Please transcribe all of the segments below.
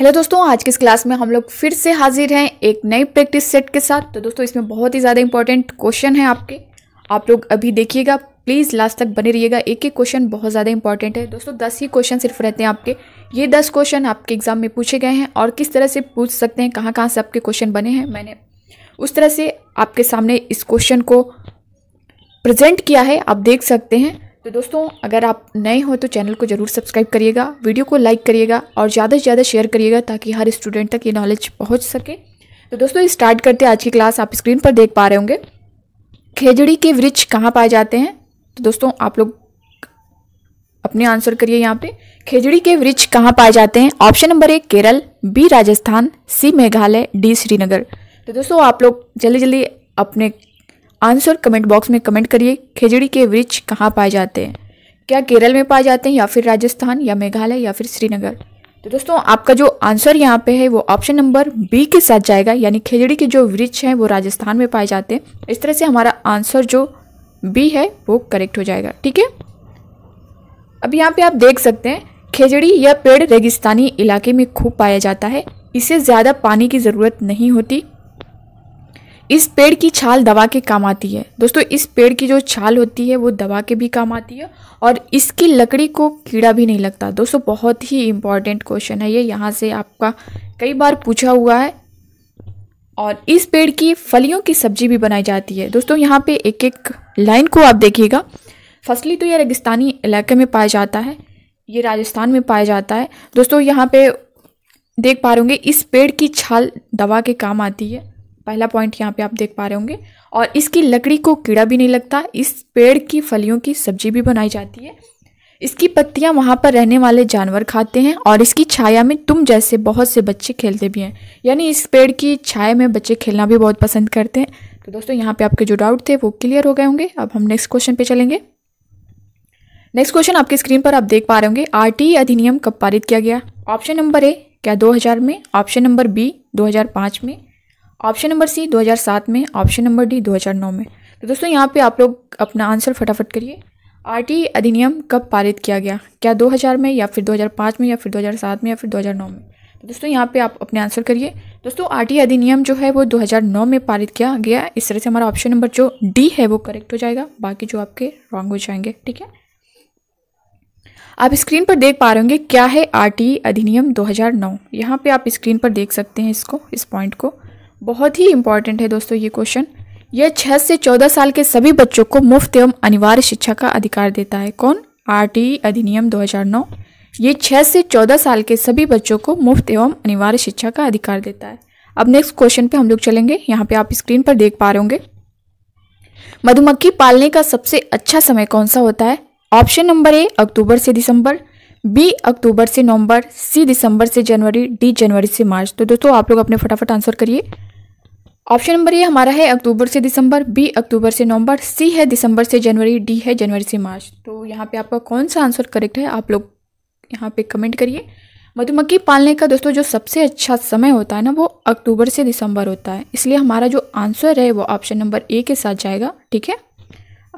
hello दोस्तों आज की इस क्लास में हम लोग फिर से हाजिर हैं एक नई प्रैक्टिस सेट के साथ तो दोस्तों इसमें बहुत ही ज़्यादा इंपॉर्टेंट क्वेश्चन है आपके आप लोग अभी देखिएगा प्लीज़ लास्ट तक बने रहिएगा एक एक क्वेश्चन बहुत ज़्यादा इंपॉर्टेंट है दोस्तों दस ही क्वेश्चन सिर्फ रहते हैं आपके ये दस क्वेश्चन आपके एग्ज़ाम में पूछे गए हैं और किस तरह से पूछ सकते हैं कहाँ कहाँ से आपके क्वेश्चन बने हैं मैंने उस तरह से आपके सामने इस क्वेश्चन को प्रजेंट किया है आप देख सकते हैं तो दोस्तों अगर आप नए हो तो चैनल को ज़रूर सब्सक्राइब करिएगा वीडियो को लाइक करिएगा और ज़्यादा से ज़्यादा शेयर करिएगा ताकि हर स्टूडेंट तक ये नॉलेज पहुँच सके तो दोस्तों स्टार्ट करते हैं आज की क्लास आप स्क्रीन पर देख पा रहे होंगे खेजड़ी के वृक्ष कहाँ पाए जाते हैं तो दोस्तों आप लोग अपने आंसर करिए यहाँ पे खेजड़ी के वृक्ष कहाँ पाए जाते हैं ऑप्शन नंबर एक Kerala B Rajasthan C Meghalaya D Srinagar तो दोस्तों आप लोग जल्दी जल्दी अपने आंसर कमेंट बॉक्स में कमेंट करिए खिजड़ी के वृक्ष कहाँ पाए जाते हैं क्या केरल में पाए जाते हैं या फिर राजस्थान या मेघालय या फिर श्रीनगर तो दोस्तों आपका जो आंसर यहाँ पे है वो ऑप्शन नंबर बी के साथ जाएगा यानी खिजड़ी के जो वृक्ष हैं वो राजस्थान में पाए जाते हैं इस तरह से हमारा आंसर जो बी है वो करेक्ट हो जाएगा ठीक है अब यहाँ पे आप देख सकते हैं खिजड़ी यह पेड़ रेगिस्तानी इलाके में खूब पाया जाता है इसे ज़्यादा पानी की ज़रूरत नहीं होती इस पेड़ की छाल दवा के काम आती है दोस्तों इस पेड़ की जो छाल होती है वो दवा के भी काम आती है और इसकी लकड़ी को कीड़ा भी नहीं लगता दोस्तों बहुत ही इम्पॉर्टेंट क्वेश्चन है ये यहाँ से आपका कई बार पूछा हुआ है और इस पेड़ की फलियों की सब्जी भी बनाई जाती है दोस्तों यहाँ पे एक एक लाइन को आप देखिएगा फसली तो यह रेगिस्तानी इलाके में पाया जाता है ये राजस्थान में पाया जाता है दोस्तों यहाँ पे देख पा रहे होंगे इस पेड़ की छाल दवा के काम आती है पहला पॉइंट यहाँ पे आप देख पा रहे होंगे और इसकी लकड़ी को कीड़ा भी नहीं लगता इस पेड़ की फलियों की सब्जी भी बनाई जाती है इसकी पत्तियाँ वहाँ पर रहने वाले जानवर खाते हैं और इसकी छाया में तुम जैसे बहुत से बच्चे खेलते भी हैं यानी इस पेड़ की छाया में बच्चे खेलना भी बहुत पसंद करते हैं तो दोस्तों यहाँ पे आपके जो डाउट थे वो क्लियर हो गए होंगे अब हम नेक्स्ट क्वेश्चन पे चलेंगे नेक्स्ट क्वेश्चन आपके स्क्रीन पर आप देख पा रहे होंगे आरटीई e अधिनियम कब पारित किया गया ऑप्शन नंबर ए क्या दो में ऑप्शन नंबर बी दो में ऑप्शन नंबर सी 2007 में ऑप्शन नंबर डी 2009 में तो दोस्तों यहाँ पे आप लोग अपना आंसर फटाफट करिए आरटी अधिनियम कब पारित किया गया क्या 2000 में या फिर 2005 में या फिर 2007 में या फिर 2009 में तो दोस्तों यहाँ पे आप अपने आंसर करिए दोस्तों आरटी अधिनियम जो है वो 2009 में पारित किया गया इस तरह से हमारा ऑप्शन नंबर जो डी है वो करेक्ट हो जाएगा बाकी जो आपके रॉन्ग हो जाएंगे ठीक है आप स्क्रीन पर देख पा रहे होंगे क्या है आर अधिनियम 2009 यहाँ पे आप स्क्रीन पर देख सकते हैं इसको इस पॉइंट को बहुत ही इंपॉर्टेंट है दोस्तों ये क्वेश्चन यह छह से चौदह साल के सभी बच्चों को मुफ्त एवं अनिवार्य शिक्षा का अधिकार देता है कौन आर e अधिनियम 2009 ये छह से चौदह साल के सभी बच्चों को मुफ्त एवं अनिवार्य शिक्षा का अधिकार देता है अब नेक्स्ट क्वेश्चन पे हम लोग चलेंगे यहाँ पे आप स्क्रीन पर देख पा रहे होंगे मधुमक्खी पालने का सबसे अच्छा समय कौन सा होता है ऑप्शन नंबर ए अक्टूबर से दिसंबर बी अक्टूबर से नवंबर सी दिसंबर से जनवरी डी जनवरी से मार्च तो दोस्तों आप लोग अपने फटाफट आंसर करिए ऑप्शन नंबर ये हमारा है अक्टूबर से दिसंबर बी अक्टूबर से नवंबर सी है दिसंबर से जनवरी डी है जनवरी से मार्च तो यहाँ पे आपका कौन सा आंसर करेक्ट है आप लोग यहाँ पे कमेंट करिए मधुमक्खी पालने का दोस्तों जो सबसे अच्छा समय होता है ना वो अक्टूबर से दिसंबर होता है इसलिए हमारा जो आंसर है वो ऑप्शन नंबर ए के साथ जाएगा ठीक है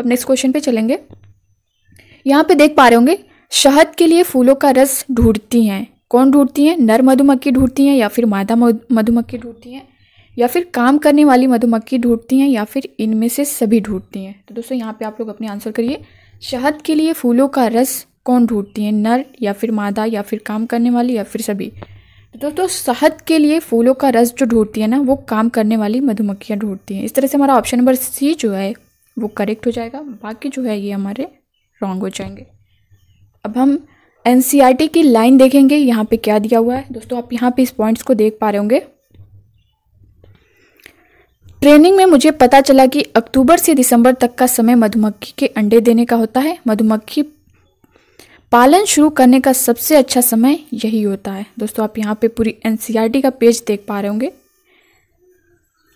अब नेक्स्ट क्वेश्चन पे चलेंगे यहाँ पे देख पा रहे होंगे शहद के लिए फूलों का रस ढूंढती हैं कौन ढूंढती हैं नर मधुमक्खी ढूंढती हैं या फिर मादा मधुमक्खी ढूंढती हैं या फिर काम करने वाली मधुमक्खी ढूंढती हैं या फिर इनमें से सभी ढूंढती हैं तो दोस्तों यहाँ पे आप लोग अपने आंसर करिए शहद के लिए फूलों का रस कौन ढूंढती हैं नर या फिर मादा या फिर काम करने वाली या फिर सभी तो दोस्तों शहद के लिए फूलों का रस जो ढूंढती है ना वो काम करने वाली मधुमक्खियाँ ढूंढती हैं इस तरह से हमारा ऑप्शन नंबर सी जो है वो करेक्ट हो जाएगा बाकी जो है ये हमारे रॉन्ग हो जाएंगे अब हम एन e की लाइन देखेंगे यहाँ पे क्या दिया हुआ है दोस्तों आप यहाँ पे इस पॉइंट्स को देख पा रहे होंगे ट्रेनिंग में मुझे पता चला कि अक्टूबर से दिसंबर तक का समय मधुमक्खी के अंडे देने का होता है मधुमक्खी पालन शुरू करने का सबसे अच्छा समय यही होता है दोस्तों आप यहाँ पे पूरी एन e का पेज देख पा रहे होंगे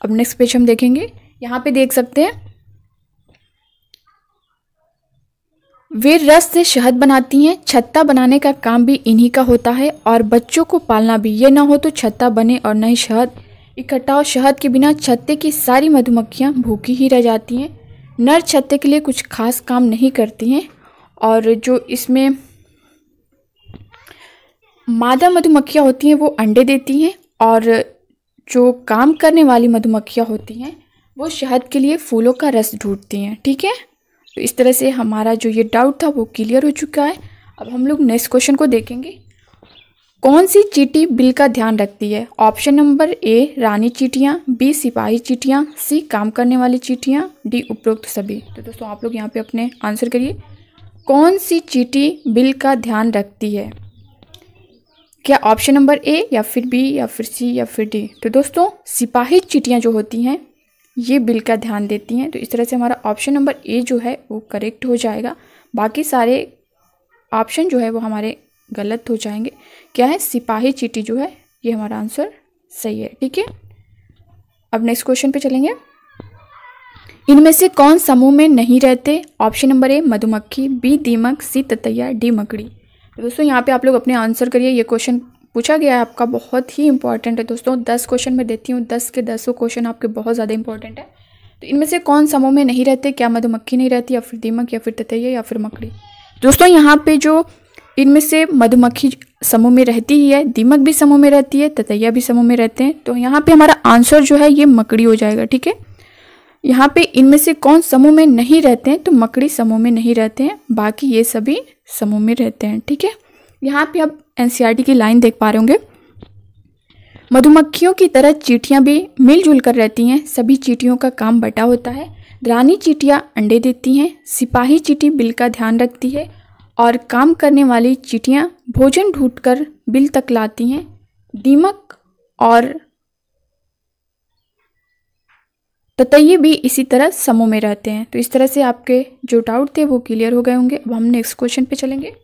अब नेक्स्ट पेज हम देखेंगे यहाँ पे देख सकते हैं वे रस से शहद बनाती हैं छत्ता बनाने का काम भी इन्हीं का होता है और बच्चों को पालना भी ये ना हो तो छत्ता बने और न ही शहद इकट्ठा और शहद के बिना छत्ते की सारी मधुमक्खियाँ भूखी ही रह जाती हैं नर छत्ते के लिए कुछ खास काम नहीं करती हैं और जो इसमें मादा मधुमक्खियाँ होती हैं वो अंडे देती हैं और जो काम करने वाली मधुमक्खियाँ होती हैं वो शहद के लिए फूलों का रस ढूंढती हैं ठीक है तो इस तरह से हमारा जो ये डाउट था वो क्लियर हो चुका है अब हम लोग नेक्स्ट क्वेश्चन को देखेंगे कौन सी चीटी बिल का ध्यान रखती है ऑप्शन नंबर ए रानी चीटियाँ बी सिपाही चीटियाँ सी काम करने वाली चीटियाँ डी उपरोक्त सभी तो दोस्तों आप लोग यहाँ पे अपने आंसर करिए कौन सी चीटी बिल का ध्यान रखती है क्या ऑप्शन नंबर ए या फिर बी या फिर सी या फिर डी तो दोस्तों सिपाही चीटियाँ जो होती हैं ये बिल का ध्यान देती हैं तो इस तरह से हमारा ऑप्शन नंबर ए जो है वो करेक्ट हो जाएगा बाकी सारे ऑप्शन जो है वो हमारे गलत हो जाएंगे क्या है सिपाही चीटी जो है ये हमारा आंसर सही है ठीक है अब नेक्स्ट क्वेश्चन पे चलेंगे इनमें से कौन समूह में नहीं रहते ऑप्शन नंबर ए मधुमक्खी बी दीमक सी ततैया डी मकड़ी तो दोस्तों यहाँ पे आप लोग अपने आंसर करिए ये क्वेश्चन पूछा गया है आपका बहुत ही इंपॉर्टेंट है दोस्तों दस क्वेश्चन मैं देती हूँ दस के दसों क्वेश्चन आपके बहुत ज़्यादा इंपॉर्टेंट है तो इनमें से कौन समूह में नहीं रहते क्या मधुमक्खी नहीं रहती या फिर दीमक या फिर ततैया या फिर मकड़ी दोस्तों यहाँ पे जो इनमें से मधुमक्खी समूह में रहती ही है दीमक भी समूह में रहती है ततैया भी समूह में रहते हैं तो यहाँ पे हमारा आंसर जो है ये मकड़ी हो जाएगा ठीक है यहाँ पे इनमें से कौन समूह में नहीं रहते हैं तो मकड़ी समूह में नहीं रहते हैं बाकी ये सभी समूह में रहते हैं ठीक है यहाँ पे अब एनसीईआरटी की लाइन देख पा रहे होंगे मधुमक्खियों की तरह चीटियाँ भी मिलजुल कर रहती हैं सभी चीटियों का काम बटा होता है रानी चीटियाँ अंडे देती हैं सिपाही चीटी बिल का ध्यान रखती है और काम करने वाली चीटियाँ भोजन ढूंढकर बिल तक लाती हैं दीमक और ततये भी इसी तरह समूह में रहते हैं तो इस तरह से आपके जो डाउट थे वो क्लियर हो गए होंगे अब हम नेक्स्ट क्वेश्चन पे चलेंगे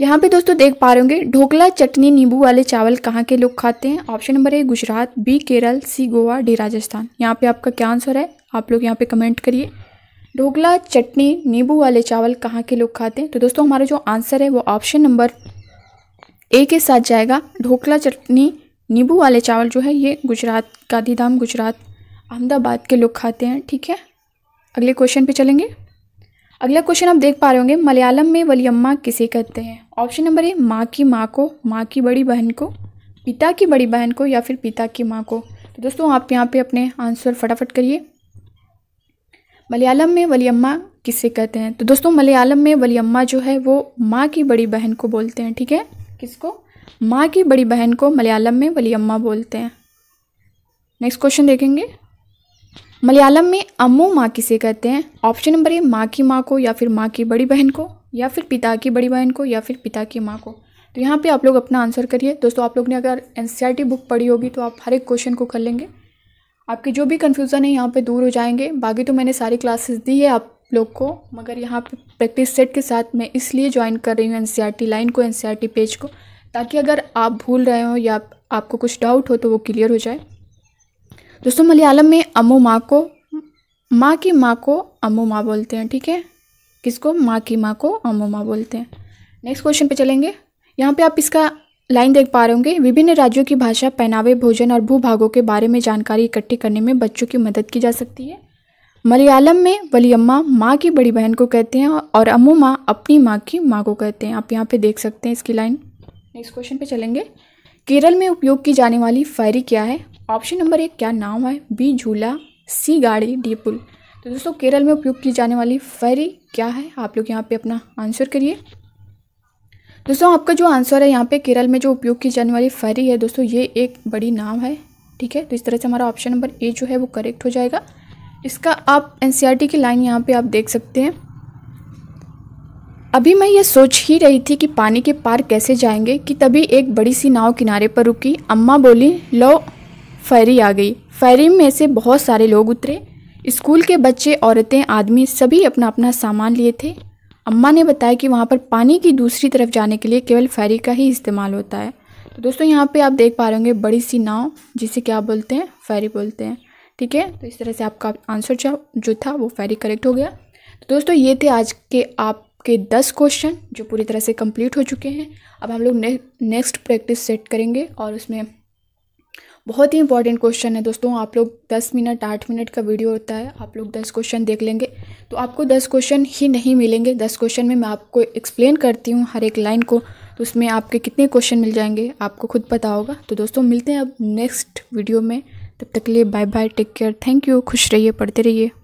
यहाँ पे दोस्तों देख पा रहे होंगे ढोकला चटनी नींबू वाले चावल कहाँ के लोग खाते हैं option number A Gujarat B Kerala C Goa D Rajasthan यहाँ पे आपका क्या आंसर है आप लोग यहाँ पे कमेंट करिए ढोकला चटनी नींबू वाले चावल कहाँ के लोग खाते हैं तो दोस्तों हमारा जो आंसर है वो ऑप्शन नंबर ए के साथ जाएगा ढोकला चटनी नींबू वाले चावल जो है ये गुजरात गांधीधाम गुजरात अहमदाबाद के लोग खाते हैं ठीक है अगले क्वेश्चन पे चलेंगे अगला क्वेश्चन आप देख पा रहे होंगे मलयालम में वलियम्मा किसे कहते हैं ऑप्शन नंबर ए माँ की माँ को माँ की बड़ी बहन को पिता की बड़ी बहन को या फिर पिता की माँ को तो दोस्तों आप यहाँ पे अपने आंसर फटाफट करिए मलयालम में वलीअम्मा किसे कहते हैं तो दोस्तों मलयालम में वलीअम्मा जो है वो माँ की बड़ी बहन को बोलते हैं ठीक है किसको माँ की बड़ी बहन को मलयालम में वलीअम्मा बोलते हैं नेक्स्ट क्वेश्चन देखेंगे मलयालम में अम्मू माँ किसे कहते हैं ऑप्शन नंबर ए माँ की माँ को या फिर माँ की बड़ी बहन को या फिर पिता की बड़ी बहन को या फिर पिता की माँ को तो यहाँ पे आप लोग अपना आंसर करिए दोस्तों आप लोग ने अगर एन बुक पढ़ी होगी तो आप हर एक क्वेश्चन को कर लेंगे आपके जो भी कन्फ्यूज़न है यहाँ पे दूर हो जाएंगे बाकी तो मैंने सारी क्लासेस दी है आप लोग को मगर यहाँ पे प्रैक्टिस सेट के साथ मैं इसलिए ज्वाइन कर रही हूँ एन लाइन को एन पेज को ताकि अगर आप भूल रहे हो या आपको कुछ डाउट हो तो वो क्लियर हो जाए दोस्तों मलयालम में अमो माँ को माँ की माँ को अमो माँ बोलते हैं ठीक है किसको माँ की माँ को अमोमा बोलते हैं नेक्स्ट क्वेश्चन पे चलेंगे यहाँ पे आप इसका लाइन देख पा रहे होंगे विभिन्न राज्यों की भाषा पहनावे भोजन और भूभागों के बारे में जानकारी इकट्ठी करने में बच्चों की मदद की जा सकती है मलयालम में वलियम्मा माँ की बड़ी बहन को कहते हैं और माँ अपनी माँ की माँ को कहते हैं आप यहाँ पे देख सकते हैं इसकी लाइन नेक्स्ट क्वेश्चन पे चलेंगे केरल में उपयोग की जाने वाली फायरी क्या है ऑप्शन नंबर एक क्या नाम है बी झूला सी गाड़ी डी पुल तो दोस्तों केरल में उपयोग की जाने वाली फेरी क्या है आप लोग यहाँ पे अपना आंसर करिए दोस्तों आपका जो आंसर है यहाँ पे केरल में जो उपयोग की जाने वाली फेरी है दोस्तों ये एक बड़ी नाव है ठीक है तो इस तरह से हमारा ऑप्शन नंबर ए जो है वो करेक्ट हो जाएगा इसका आप एन e की लाइन यहाँ पर आप देख सकते हैं अभी मैं ये सोच ही रही थी कि पानी के पार कैसे जाएंगे कि तभी एक बड़ी सी नाव किनारे पर रुकी अम्मा बोली लो फेरी आ गई फेरी में से बहुत सारे लोग उतरे स्कूल के बच्चे औरतें आदमी सभी अपना अपना सामान लिए थे अम्मा ने बताया कि वहाँ पर पानी की दूसरी तरफ जाने के लिए केवल फेरी का ही इस्तेमाल होता है तो दोस्तों यहाँ पे आप देख पा रहे होंगे बड़ी सी नाव जिसे क्या बोलते हैं फेरी बोलते हैं ठीक है तो इस तरह से आपका आंसर जो था वो फेरी करेक्ट हो गया तो दोस्तों ये थे आज के आपके दस क्वेश्चन जो पूरी तरह से कंप्लीट हो चुके हैं अब हम लोग ने, नेक्स्ट प्रैक्टिस सेट करेंगे और उसमें बहुत ही इंपॉर्टेंट क्वेश्चन है दोस्तों आप लोग दस मिनट आठ मिनट का वीडियो होता है आप लोग दस क्वेश्चन देख लेंगे तो आपको दस क्वेश्चन ही नहीं मिलेंगे दस क्वेश्चन में मैं आपको एक्सप्लेन करती हूँ हर एक लाइन को तो उसमें आपके कितने क्वेश्चन मिल जाएंगे आपको खुद पता होगा तो दोस्तों मिलते हैं अब नेक्स्ट वीडियो में तब तक के लिए bye bye take care thank you खुश रहिए पढ़ते रहिए